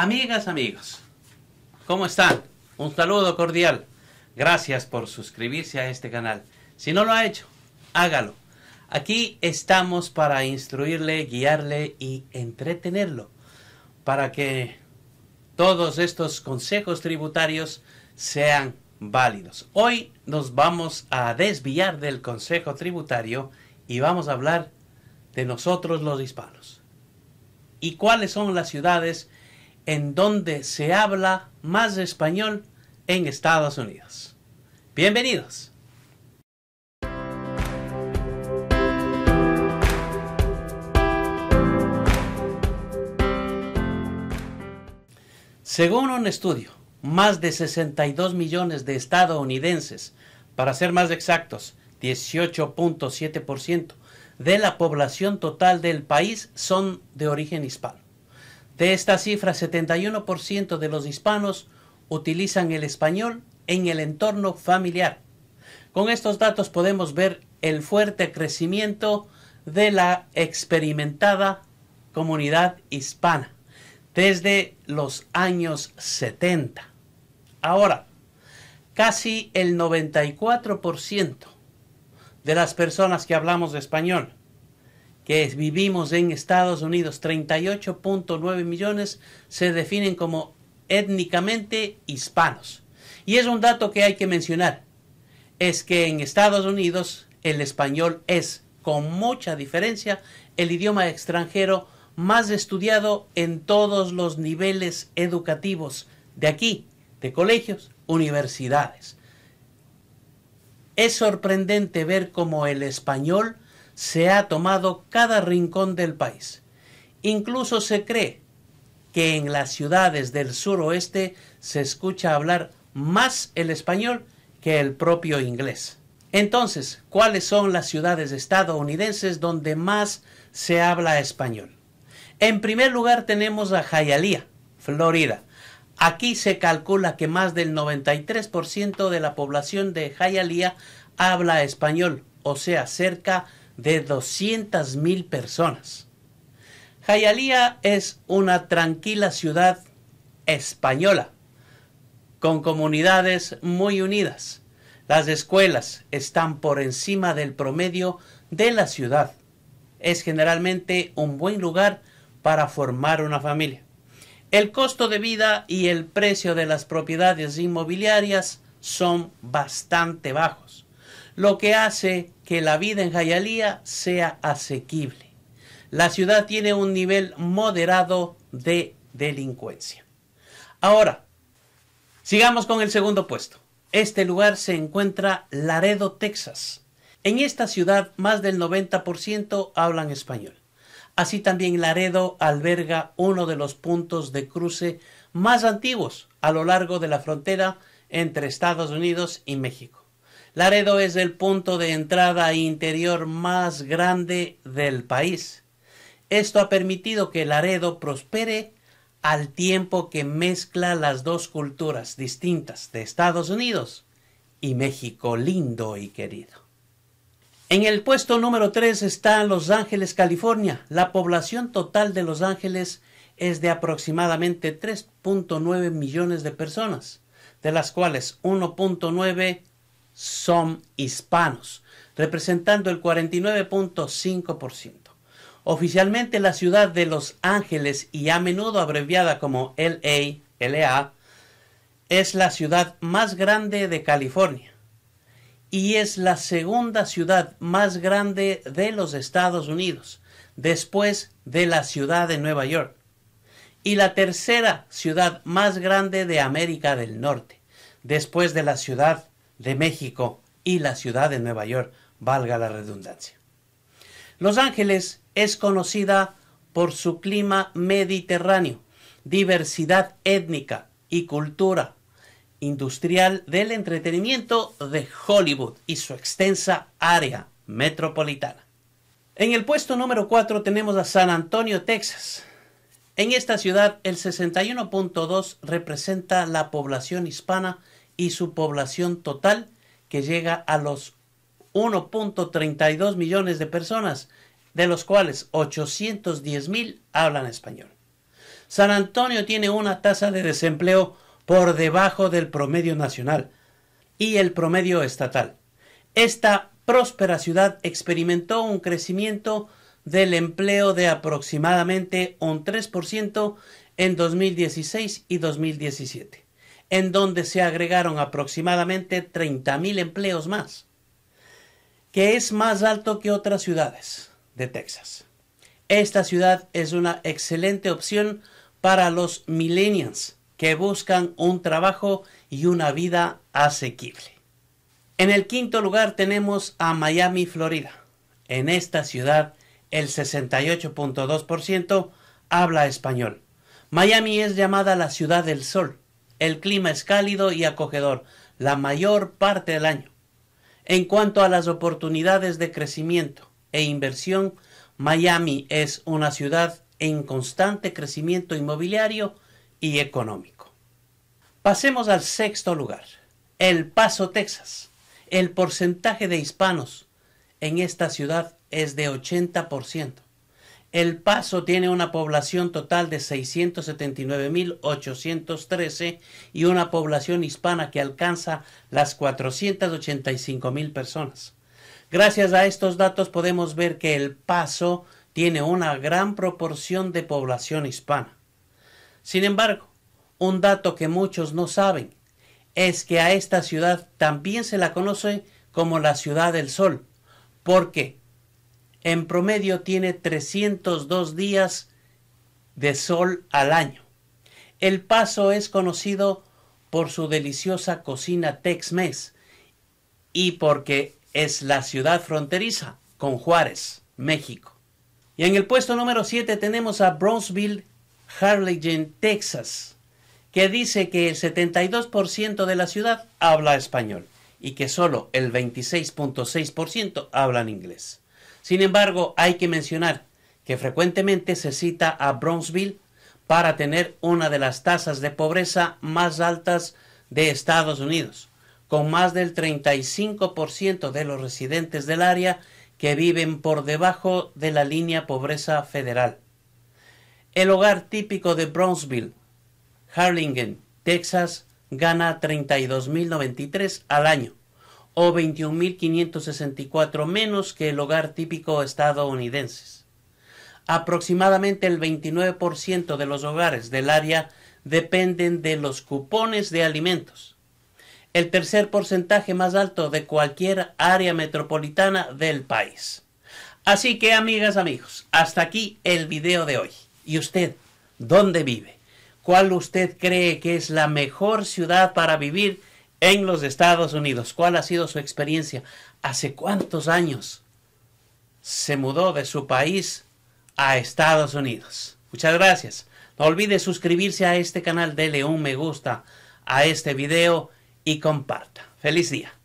Amigas, amigos, ¿cómo están? Un saludo cordial. Gracias por suscribirse a este canal. Si no lo ha hecho, hágalo. Aquí estamos para instruirle, guiarle y entretenerlo, para que todos estos consejos tributarios sean válidos. Hoy nos vamos a desviar del consejo tributario y vamos a hablar de nosotros los hispanos. ¿Y cuáles son las ciudades en donde se habla más español en Estados Unidos. Bienvenidos. Según un estudio, más de 62 millones de estadounidenses, para ser más exactos, 18.7% de la población total del país son de origen hispano. De esta cifra, 71% de los hispanos utilizan el español en el entorno familiar. Con estos datos podemos ver el fuerte crecimiento de la experimentada comunidad hispana desde los años 70. Ahora, casi el 94% de las personas que hablamos de español que vivimos en Estados Unidos, 38.9 millones se definen como étnicamente hispanos. Y es un dato que hay que mencionar, es que en Estados Unidos el español es, con mucha diferencia, el idioma extranjero más estudiado en todos los niveles educativos de aquí, de colegios, universidades. Es sorprendente ver cómo el español se ha tomado cada rincón del país. Incluso se cree que en las ciudades del suroeste se escucha hablar más el español que el propio inglés. Entonces, ¿cuáles son las ciudades estadounidenses donde más se habla español? En primer lugar tenemos a Hialeah, Florida. Aquí se calcula que más del 93% de la población de Hialeah habla español, o sea, cerca de 200 mil personas. Jayalía es una tranquila ciudad española, con comunidades muy unidas. Las escuelas están por encima del promedio de la ciudad. Es generalmente un buen lugar para formar una familia. El costo de vida y el precio de las propiedades inmobiliarias son bastante bajos, lo que hace que la vida en Jayalía sea asequible. La ciudad tiene un nivel moderado de delincuencia. Ahora, sigamos con el segundo puesto. Este lugar se encuentra Laredo, Texas. En esta ciudad más del 90% hablan español. Así también Laredo alberga uno de los puntos de cruce más antiguos a lo largo de la frontera entre Estados Unidos y México. Laredo es el punto de entrada interior más grande del país. Esto ha permitido que Laredo prospere al tiempo que mezcla las dos culturas distintas de Estados Unidos y México lindo y querido. En el puesto número 3 está Los Ángeles, California. La población total de Los Ángeles es de aproximadamente 3.9 millones de personas, de las cuales 1.9 son hispanos, representando el 49.5%. Oficialmente la ciudad de Los Ángeles y a menudo abreviada como LA, LA, es la ciudad más grande de California y es la segunda ciudad más grande de los Estados Unidos, después de la ciudad de Nueva York, y la tercera ciudad más grande de América del Norte, después de la ciudad de México y la ciudad de Nueva York, valga la redundancia. Los Ángeles es conocida por su clima mediterráneo, diversidad étnica y cultura, industrial del entretenimiento de Hollywood y su extensa área metropolitana. En el puesto número 4 tenemos a San Antonio, Texas. En esta ciudad el 61.2 representa la población hispana y su población total que llega a los 1.32 millones de personas, de los cuales 810 mil hablan español. San Antonio tiene una tasa de desempleo por debajo del promedio nacional y el promedio estatal. Esta próspera ciudad experimentó un crecimiento del empleo de aproximadamente un 3% en 2016 y 2017 en donde se agregaron aproximadamente 30.000 empleos más, que es más alto que otras ciudades de Texas. Esta ciudad es una excelente opción para los millennials que buscan un trabajo y una vida asequible. En el quinto lugar tenemos a Miami, Florida. En esta ciudad el 68.2% habla español. Miami es llamada la ciudad del sol el clima es cálido y acogedor la mayor parte del año. En cuanto a las oportunidades de crecimiento e inversión, Miami es una ciudad en constante crecimiento inmobiliario y económico. Pasemos al sexto lugar, El Paso, Texas. El porcentaje de hispanos en esta ciudad es de 80%. El Paso tiene una población total de 679.813 y una población hispana que alcanza las 485.000 personas. Gracias a estos datos podemos ver que El Paso tiene una gran proporción de población hispana. Sin embargo, un dato que muchos no saben es que a esta ciudad también se la conoce como la Ciudad del Sol, ¿Por qué? en promedio tiene 302 días de sol al año. El Paso es conocido por su deliciosa cocina Tex-Mex y porque es la ciudad fronteriza con Juárez, México. Y en el puesto número 7 tenemos a Brownsville, Harlingen, Texas, que dice que el 72% de la ciudad habla español y que solo el 26.6% hablan inglés. Sin embargo, hay que mencionar que frecuentemente se cita a Brownsville para tener una de las tasas de pobreza más altas de Estados Unidos, con más del 35% de los residentes del área que viven por debajo de la línea pobreza federal. El hogar típico de Brownsville, Harlingen, Texas, gana 32.093 al año, o 21.564 menos que el hogar típico estadounidense. Aproximadamente el 29% de los hogares del área dependen de los cupones de alimentos, el tercer porcentaje más alto de cualquier área metropolitana del país. Así que amigas, amigos, hasta aquí el video de hoy. ¿Y usted dónde vive? ¿Cuál usted cree que es la mejor ciudad para vivir? en los Estados Unidos. ¿Cuál ha sido su experiencia? ¿Hace cuántos años se mudó de su país a Estados Unidos? Muchas gracias. No olvide suscribirse a este canal, dele un me gusta a este video y comparta. Feliz día.